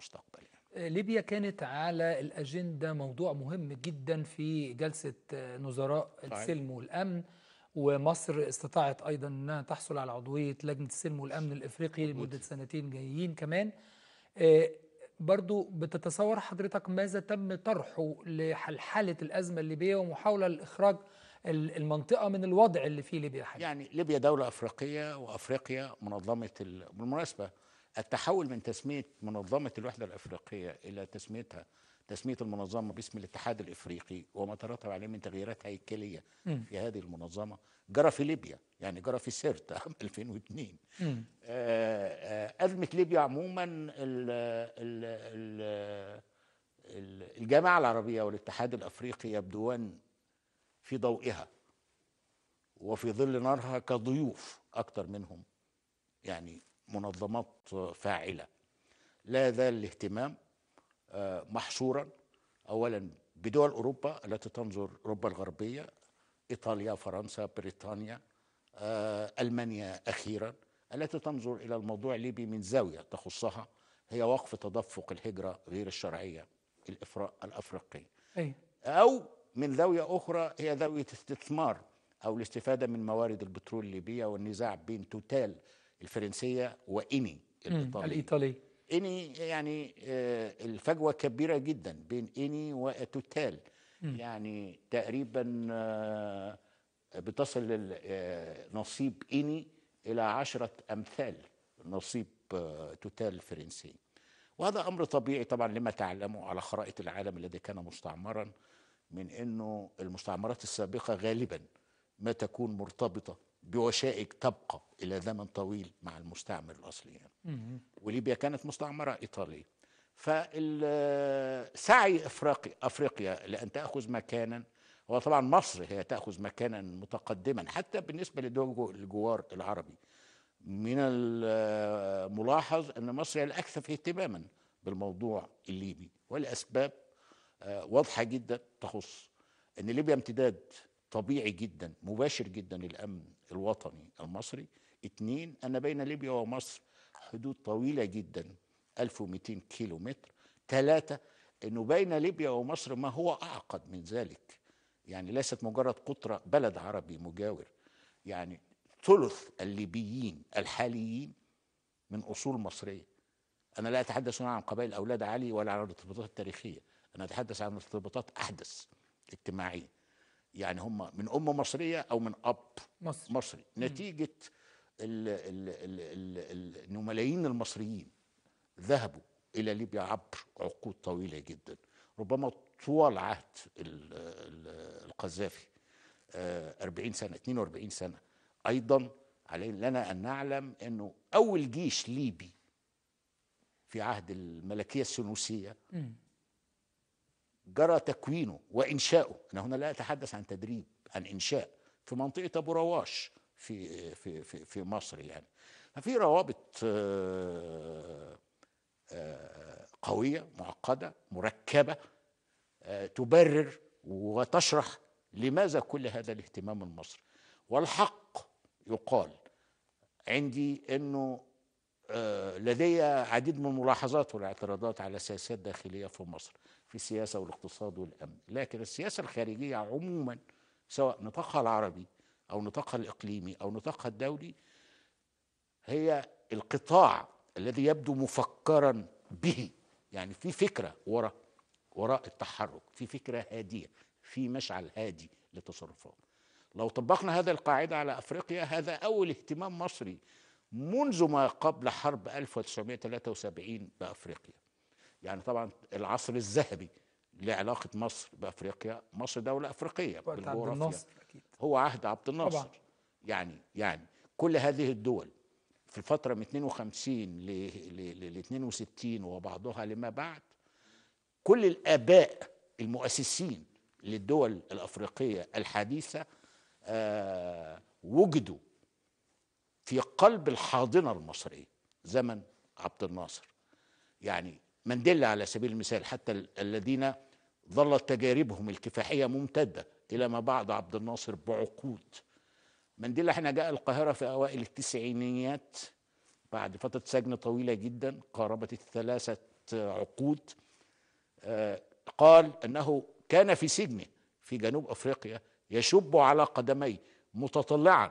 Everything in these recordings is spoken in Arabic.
المستقبل يعني. آه، ليبيا كانت على الأجندة موضوع مهم جدا في جلسة آه، نظراء السلم والأمن ومصر استطاعت أيضا أنها تحصل على عضوية لجنة السلم والأمن الإفريقي لمدة سنتين جايين كمان آه، برضو بتتصور حضرتك ماذا تم طرحه لحلحلة الأزمة الليبية ومحاولة لإخراج المنطقة من الوضع اللي فيه ليبيا حاليا يعني ليبيا دولة أفريقية وأفريقيا منظمة بالمناسبة التحول من تسميه منظمه الوحده الافريقيه الى تسميتها تسميه المنظمه باسم الاتحاد الافريقي وما ترتب عليه من تغييرات هيكليه في هذه المنظمه جرى في ليبيا يعني جرى في سيرت عام 2002 آه، آه، ازمه ليبيا عموما الـ الـ الـ الجامعه العربيه والاتحاد الافريقي يبدوان في ضوئها وفي ظل نارها كضيوف أكثر منهم يعني منظمات فاعله لا زال الاهتمام آه، محصورا اولا بدول اوروبا التي تنظر اوروبا الغربيه ايطاليا فرنسا بريطانيا آه، المانيا اخيرا التي تنظر الى الموضوع الليبي من زاويه تخصها هي وقف تدفق الهجره غير الشرعيه الافريقيه أي. او من زاويه اخرى هي زاويه استثمار او الاستفاده من موارد البترول الليبيه والنزاع بين توتال الفرنسيه واني الايطاليه الايطاليه اني يعني آه، الفجوه كبيره جدا بين اني وتوتال يعني تقريبا آه، بتصل آه، نصيب اني الى عشرة امثال نصيب توتال الفرنسي وهذا امر طبيعي طبعا لما تعلموا على خرائط العالم الذي كان مستعمرا من انه المستعمرات السابقه غالبا ما تكون مرتبطه بوشائج تبقى الى زمن طويل مع المستعمر الاصلي يعني. وليبيا كانت مستعمره ايطاليه فسعي افريقيا افريقيا لان تاخذ مكانا هو طبعا مصر هي تاخذ مكانا متقدما حتى بالنسبه الجوار العربي من الملاحظ ان مصر هي الاكثر اهتماما بالموضوع الليبي والاسباب آه، واضحه جدا تخص ان ليبيا امتداد طبيعي جدا مباشر جدا للامن الوطني المصري اتنين أن بين ليبيا ومصر حدود طويلة جدا 1200 كيلو متر ثلاثة أنه بين ليبيا ومصر ما هو أعقد من ذلك يعني ليست مجرد قطرة بلد عربي مجاور يعني ثلث الليبيين الحاليين من أصول مصرية أنا لا أتحدث هنا عن قبائل أولاد علي ولا عن الارتباطات التاريخية أنا أتحدث عن ارتباطات أحدث اجتماعية يعني هم من أم مصرية أو من أب مصر. مصري نتيجة أنه ملايين المصريين ذهبوا إلى ليبيا عبر عقود طويلة جدا ربما طوال عهد القذافي 40 آه، سنة 42 سنة أيضا علينا أن نعلم أنه أول جيش ليبي في عهد الملكية السنوسية جرى تكوينه وانشاؤه انا هنا لا اتحدث عن تدريب عن انشاء في منطقه ابو رواش في في في, في مصر يعني ففي روابط آه، آه، قويه معقده مركبه آه، تبرر وتشرح لماذا كل هذا الاهتمام المصري والحق يقال عندي انه لدي عديد من الملاحظات والاعتراضات على السياسات الداخليه في مصر في السياسه والاقتصاد والامن لكن السياسه الخارجيه عموما سواء نطاقها العربي او نطاقها الاقليمي او نطاقها الدولي هي القطاع الذي يبدو مفكرا به يعني في فكره وراء وراء التحرك في فكره هاديه في مشعل هادي لتصرفات لو طبقنا هذا القاعده على افريقيا هذا اول اهتمام مصري منذ ما قبل حرب 1973 بافريقيا يعني طبعا العصر الذهبي لعلاقة مصر بأفريقيا مصر دولة أفريقية بالجغرافيا هو عهد عبد الناصر طبعا. يعني يعني كل هذه الدول في الفترة من 52 ل 62 وبعضها لما بعد كل الآباء المؤسسين للدول الأفريقية الحديثة آه وجدوا في قلب الحاضنة المصرية زمن عبد الناصر يعني مانديلا على سبيل المثال حتى الذين ظلت تجاربهم الكفاحيه ممتده الى ما بعد عبد الناصر بعقود مانديلا حين جاء القاهره في اوائل التسعينيات بعد فتره سجن طويله جدا قاربت الثلاثه عقود آه، قال انه كان في سجنه في جنوب افريقيا يشب على قدميه متطلعا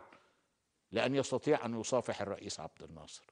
لان يستطيع ان يصافح الرئيس عبد الناصر